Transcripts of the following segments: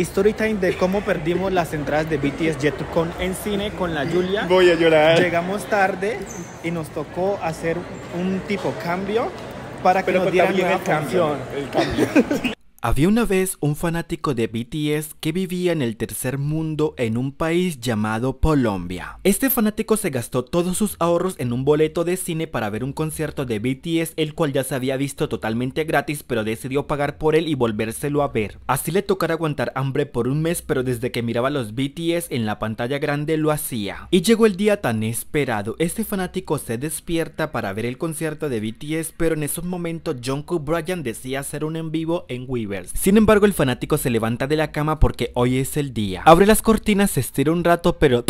Storytime de cómo perdimos las entradas de BTS JetCon en cine con la Julia. Voy a llorar. Llegamos tarde y nos tocó hacer un tipo cambio para que nos dieran el cambio. Había una vez un fanático de BTS que vivía en el tercer mundo en un país llamado Colombia. Este fanático se gastó todos sus ahorros en un boleto de cine para ver un concierto de BTS el cual ya se había visto totalmente gratis pero decidió pagar por él y volvérselo a ver. Así le tocara aguantar hambre por un mes pero desde que miraba los BTS en la pantalla grande lo hacía. Y llegó el día tan esperado, este fanático se despierta para ver el concierto de BTS pero en esos momentos Jungkook Bryan decía hacer un en vivo en Weaver sin embargo, el fanático se levanta de la cama porque hoy es el día. Abre las cortinas, se estira un rato, pero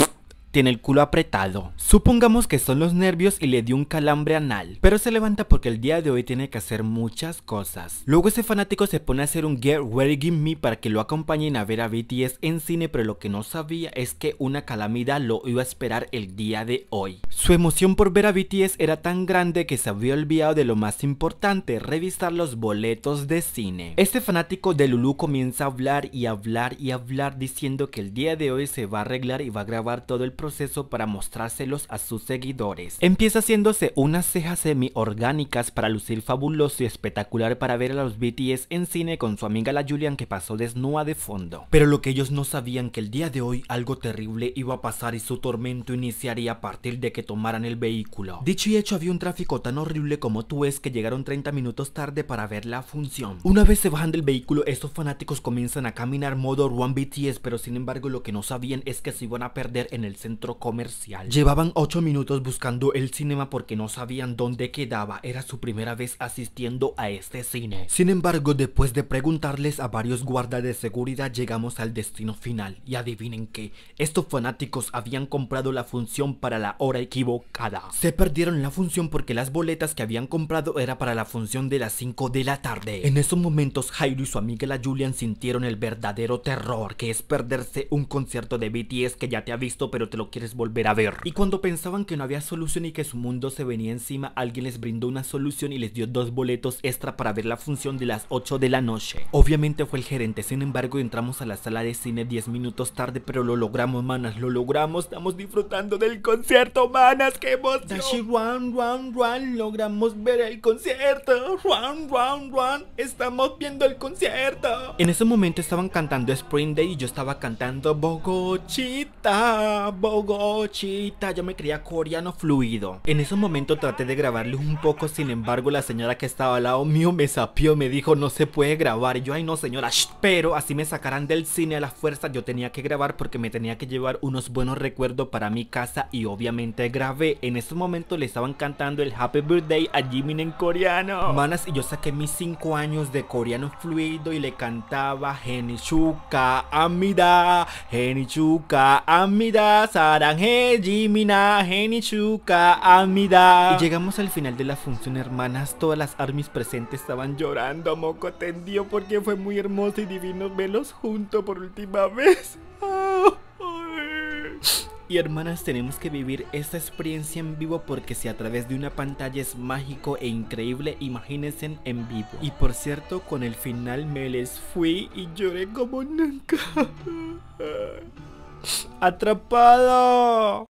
tiene el culo apretado. Supongamos que son los nervios y le dio un calambre anal, pero se levanta porque el día de hoy tiene que hacer muchas cosas. Luego ese fanático se pone a hacer un Get Ready Give Me para que lo acompañen a ver a BTS en cine, pero lo que no sabía es que una calamidad lo iba a esperar el día de hoy. Su emoción por ver a BTS era tan grande que se había olvidado de lo más importante, revisar los boletos de cine. Este fanático de Lulu comienza a hablar y hablar y hablar diciendo que el día de hoy se va a arreglar y va a grabar todo el proceso para mostrárselos a sus seguidores. Empieza haciéndose unas cejas semi-orgánicas para lucir fabuloso y espectacular para ver a los BTS en cine con su amiga la Julian que pasó desnuda de fondo. Pero lo que ellos no sabían que el día de hoy algo terrible iba a pasar y su tormento iniciaría a partir de que tomaran el vehículo. Dicho y hecho había un tráfico tan horrible como tú es que llegaron 30 minutos tarde para ver la función. Una vez se bajan del vehículo estos fanáticos comienzan a caminar modo One BTS pero sin embargo lo que no sabían es que se iban a perder en el centro comercial. Llevaban 8 minutos buscando el cinema porque no sabían dónde quedaba. Era su primera vez asistiendo a este cine. Sin embargo, después de preguntarles a varios guardas de seguridad, llegamos al destino final. Y adivinen que estos fanáticos habían comprado la función para la hora equivocada. Se perdieron la función porque las boletas que habían comprado era para la función de las 5 de la tarde. En esos momentos, Jairo y su amiga la Julian sintieron el verdadero terror que es perderse un concierto de BTS que ya te ha visto pero te lo quieres volver a ver. Y cuando pensaban que no había solución y que su mundo se venía encima, alguien les brindó una solución y les dio dos boletos extra para ver la función de las 8 de la noche. Obviamente fue el gerente, sin embargo entramos a la sala de cine 10 minutos tarde, pero lo logramos, manas, lo logramos, estamos disfrutando del concierto, manas, qué emoción. run, run, run, logramos ver el concierto, run, run, run, estamos viendo el concierto. En ese momento estaban cantando Spring Day y yo estaba cantando Bogochita, Bogochita chita, yo me creía coreano fluido. En ese momento traté de grabarle un poco, sin embargo la señora que estaba al lado mío me sapió, me dijo no se puede grabar. Y yo, ay no señora, pero así me sacarán del cine a la fuerza, yo tenía que grabar porque me tenía que llevar unos buenos recuerdos para mi casa y obviamente grabé. En ese momento le estaban cantando el Happy Birthday a Jimin en coreano. Manas y yo saqué mis 5 años de coreano fluido y le cantaba Genichuka Amida, Genichuka Amida, Jimina, Genichuka, Amida. Y llegamos al final de la función, hermanas. Todas las armies presentes estaban llorando, moco tendió porque fue muy hermoso y divino verlos juntos por última vez. Y hermanas, tenemos que vivir esta experiencia en vivo porque si a través de una pantalla es mágico e increíble, imagínense en vivo. Y por cierto, con el final me les fui y lloré como nunca. ¡Atrapado!